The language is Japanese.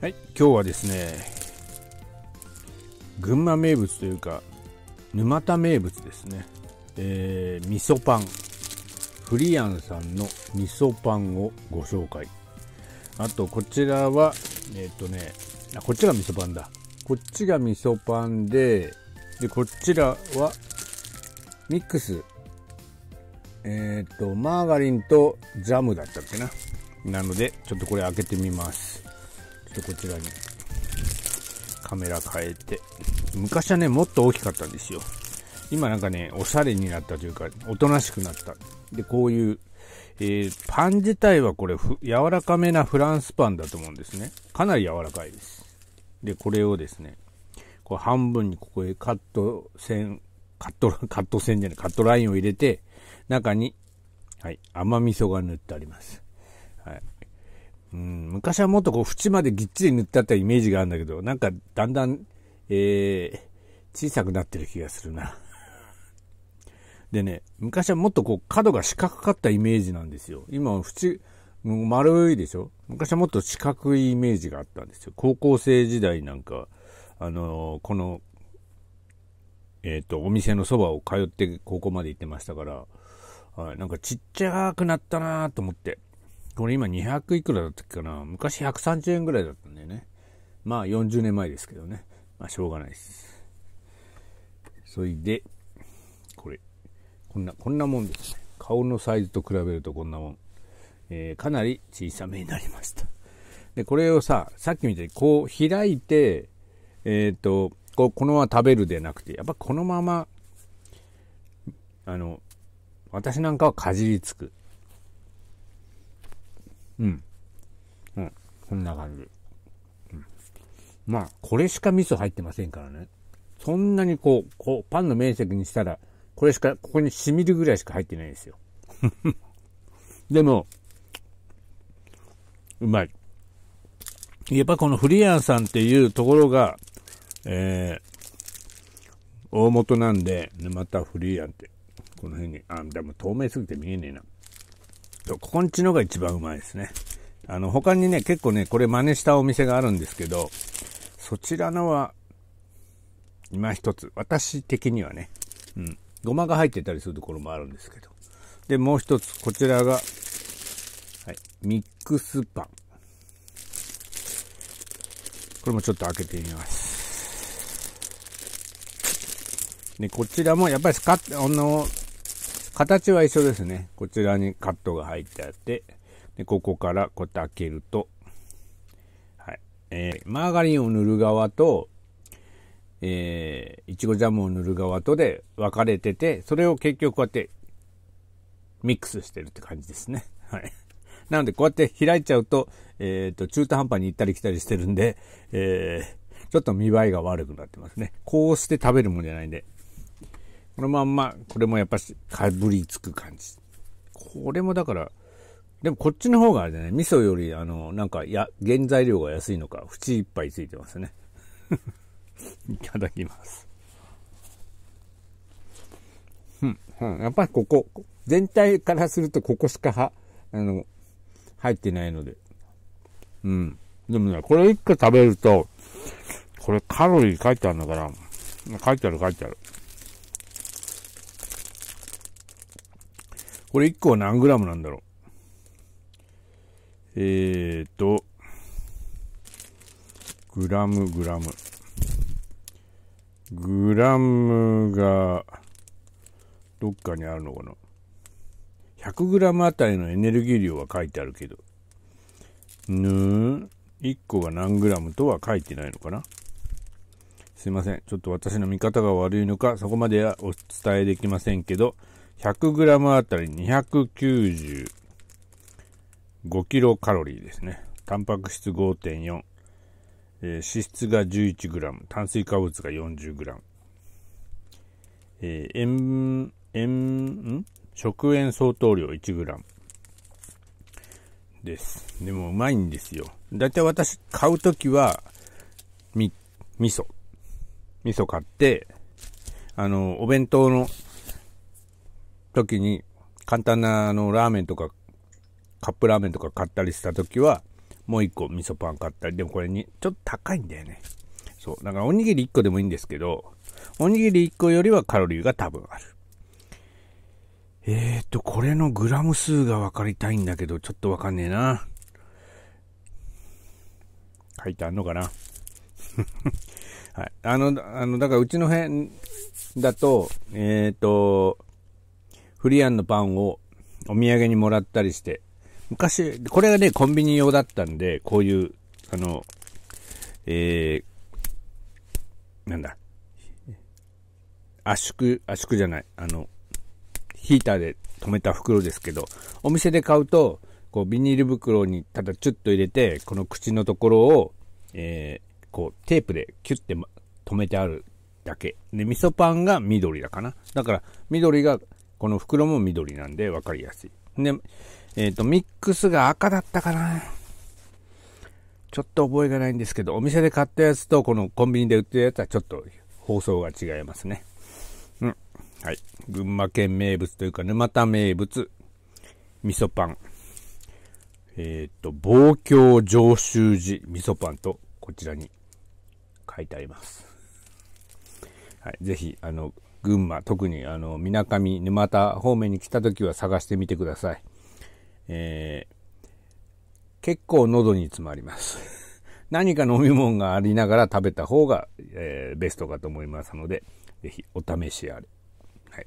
はい、今日はですね、群馬名物というか、沼田名物ですね、えー、味噌パン、フリアンさんの味噌パンをご紹介。あと、こちらは、えー、っとね、あ、こっちが味噌パンだ。こっちが味噌パンで、で、こちらは、ミックス。えー、っと、マーガリンとジャムだったっけな。なので、ちょっとこれ開けてみます。とこちらにカメラ変えて昔はねもっと大きかったんですよ今なんかねおしゃれになったというかおとなしくなったでこういう、えー、パン自体はこれ柔らかめなフランスパンだと思うんですねかなり柔らかいですでこれをですねこう半分にここへカット線カット カット線じゃないカットラインを入れて中に、はい、甘味噌が塗ってあります、はい、うん、昔はもっとこう、縁までぎっちり塗ってあったイメージがあるんだけど、なんかだんだん、えー、小さくなってる気がするな。でね、昔はもっとこう、角が四角かったイメージなんですよ。今は縁、丸いでしょ昔はもっと四角いイメージがあったんですよ。高校生時代なんか、あのー、この、えっ、ー、と、お店のそばを通って高校まで行ってましたから、はい、なんかちっちゃくなったなと思って。これ今200いくらだったっけかな。昔130円ぐらいだったんだよね。まあ40年前ですけどね。まあしょうがないです。そいで、これ。こんな、こんなもんですね。顔のサイズと比べるとこんなもん。えー、かなり小さめになりました。で、これをさ、さっきみたいにこう開いて、えっ、ー、と、ここのまま食べるでなくて、やっぱこのまま、あの、私なんかはかじりつく。うん。うん。こんな感じ。うん。まあ、これしか味噌入ってませんからね。そんなにこう、こう、パンの面積にしたら、これしか、ここに染みるぐらいしか入ってないですよ。でも、うまい。やっぱこのフリアンさんっていうところが、えー、大元なんで、またフリアンって、この辺に、あ、でも透明すぎて見えねえな。ここんちのが一番うまいですね。あの、他にね、結構ね、これ真似したお店があるんですけど、そちらのは、今一つ、私的にはね、うん、ごまが入ってたりするところもあるんですけど。で、もう一つ、こちらが、はい、ミックスパン。これもちょっと開けてみます。で、こちらもやっぱり使って、あの、形は一緒ですね。こちらにカットが入ってあって、でここからこうやって開けると、はい。えー、マーガリンを塗る側と、えー、いちごジャムを塗る側とで分かれてて、それを結局こうやってミックスしてるって感じですね。はい。なのでこうやって開いちゃうと、えっ、ー、と、中途半端に行ったり来たりしてるんで、えー、ちょっと見栄えが悪くなってますね。こうして食べるもんじゃないんで、このまんま、これもやっぱし、かぶりつく感じ。これもだから、でもこっちの方があれだね、味噌より、あの、なんか、や、原材料が安いのか、縁いっぱいついてますね。いただきます。うん、うん。やっぱりここ、全体からするとここしかは、あの、入ってないので。うん。でもね、これ一個食べると、これカロリー書いてあるのかな書いてある書いてある。これ1個は何グラムなんだろう。えーと、グラム、グラム。グラムが、どっかにあるのかな。100グラムあたりのエネルギー量は書いてあるけど。ぬー、1個が何グラムとは書いてないのかな。すいません。ちょっと私の見方が悪いのか、そこまではお伝えできませんけど、100g あたり295キロカロリーですね。タンパク質5.4、えー、脂質が 11g、炭水化物が 40g、えー、塩、塩、ん食塩相当量 1g です。でもうまいんですよ。だいたい私買うときは、み、味噌。味噌買って、あの、お弁当の時に、簡単なあのラーメンとか、カップラーメンとか買ったりした時は、もう一個味噌パン買ったり、でもこれに、ちょっと高いんだよね。そう。だからおにぎり1個でもいいんですけど、おにぎり1個よりはカロリーが多分ある。えーと、これのグラム数が分かりたいんだけど、ちょっとわかんねえな。書いてあんのかな はい。あの、あの、だからうちの辺だと、えっ、ー、と、フリアンのパンをお土産にもらったりして、昔、これがね、コンビニ用だったんで、こういう、あの、えー、なんだ、圧縮、圧縮じゃない、あの、ヒーターで止めた袋ですけど、お店で買うと、こうビニール袋にただチュッと入れて、この口のところを、えー、こうテープでキュッて、止めてあるだけ。で、味噌パンが緑だかな。だから、緑がこの袋も緑なんで分かりやすい。で、えっ、ー、と、ミックスが赤だったかな。ちょっと覚えがないんですけど、お店で買ったやつとこのコンビニで売ってるやつはちょっと包装が違いますね。うん。はい。群馬県名物というか、沼田名物、味噌パン。えっ、ー、と、望郷上州寺味噌パンと、こちらに書いてあります。はい。ぜひ、あの、群馬、特にあの、みなかみ、沼田方面に来た時は探してみてください。えー、結構喉に詰まります。何か飲み物がありながら食べた方が、えー、ベストかと思いますので、ぜひお試しあれ。はい。